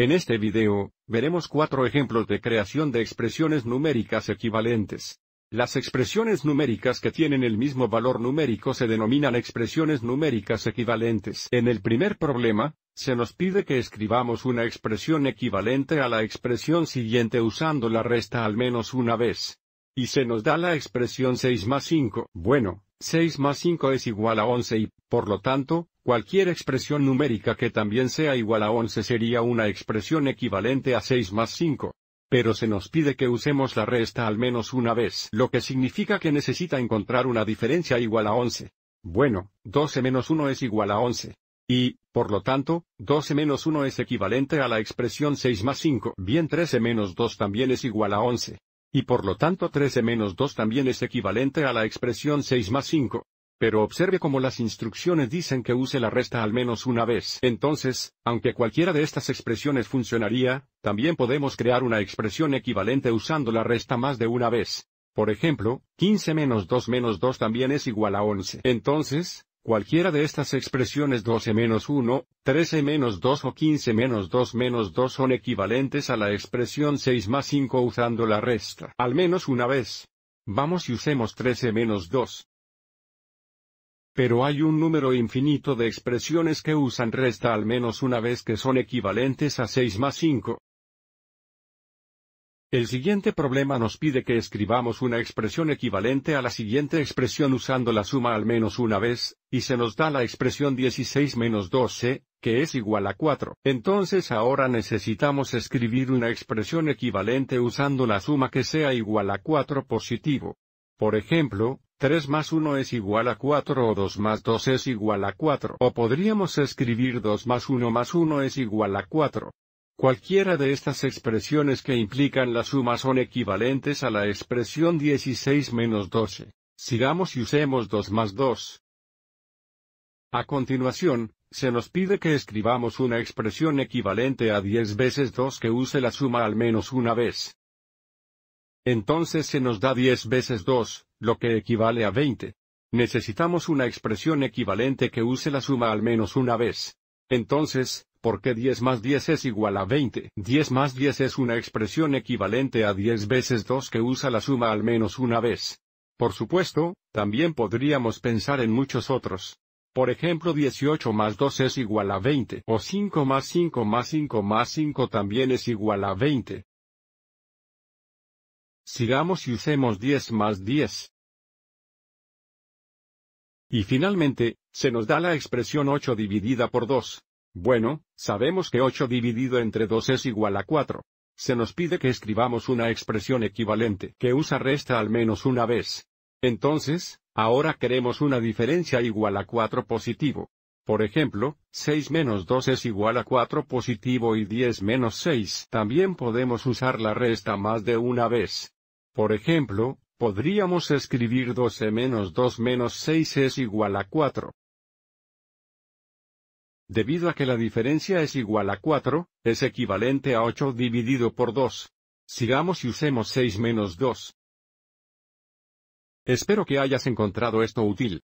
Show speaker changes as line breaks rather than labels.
En este video, veremos cuatro ejemplos de creación de expresiones numéricas equivalentes. Las expresiones numéricas que tienen el mismo valor numérico se denominan expresiones numéricas equivalentes. En el primer problema, se nos pide que escribamos una expresión equivalente a la expresión siguiente usando la resta al menos una vez. Y se nos da la expresión 6 más 5. Bueno, 6 más 5 es igual a 11 y, por lo tanto, cualquier expresión numérica que también sea igual a 11 sería una expresión equivalente a 6 más 5. Pero se nos pide que usemos la resta al menos una vez, lo que significa que necesita encontrar una diferencia igual a 11. Bueno, 12 menos 1 es igual a 11. Y, por lo tanto, 12 menos 1 es equivalente a la expresión 6 más 5. Bien 13 menos 2 también es igual a 11. Y por lo tanto 13 menos 2 también es equivalente a la expresión 6 más 5. Pero observe cómo las instrucciones dicen que use la resta al menos una vez. Entonces, aunque cualquiera de estas expresiones funcionaría, también podemos crear una expresión equivalente usando la resta más de una vez. Por ejemplo, 15 menos 2 menos 2 también es igual a 11. Entonces, Cualquiera de estas expresiones 12 menos 1, 13 menos 2 o 15 menos 2 menos 2 son equivalentes a la expresión 6 más 5 usando la resta al menos una vez. Vamos y usemos 13 menos 2. Pero hay un número infinito de expresiones que usan resta al menos una vez que son equivalentes a 6 más 5. El siguiente problema nos pide que escribamos una expresión equivalente a la siguiente expresión usando la suma al menos una vez, y se nos da la expresión 16 menos 12, que es igual a 4. Entonces ahora necesitamos escribir una expresión equivalente usando la suma que sea igual a 4 positivo. Por ejemplo, 3 más 1 es igual a 4 o 2 más 2 es igual a 4. O podríamos escribir 2 más 1 más 1 es igual a 4. Cualquiera de estas expresiones que implican la suma son equivalentes a la expresión 16 menos 12. Sigamos y usemos 2 más 2. A continuación, se nos pide que escribamos una expresión equivalente a 10 veces 2 que use la suma al menos una vez. Entonces se nos da 10 veces 2, lo que equivale a 20. Necesitamos una expresión equivalente que use la suma al menos una vez. Entonces, porque 10 más 10 es igual a 20. 10 más 10 es una expresión equivalente a 10 veces 2 que usa la suma al menos una vez. Por supuesto, también podríamos pensar en muchos otros. Por ejemplo 18 más 2 es igual a 20 o 5 más 5 más 5 más 5 también es igual a 20. Sigamos y usemos 10 más 10. Y finalmente, se nos da la expresión 8 dividida por 2, bueno, sabemos que 8 dividido entre 2 es igual a 4. Se nos pide que escribamos una expresión equivalente que usa resta al menos una vez. Entonces, ahora queremos una diferencia igual a 4 positivo. Por ejemplo, 6 menos 2 es igual a 4 positivo y 10 menos 6. También podemos usar la resta más de una vez. Por ejemplo, podríamos escribir 12 menos 2 menos 6 es igual a 4. Debido a que la diferencia es igual a 4, es equivalente a 8 dividido por 2. Sigamos y usemos 6 menos 2. Espero que hayas encontrado esto útil.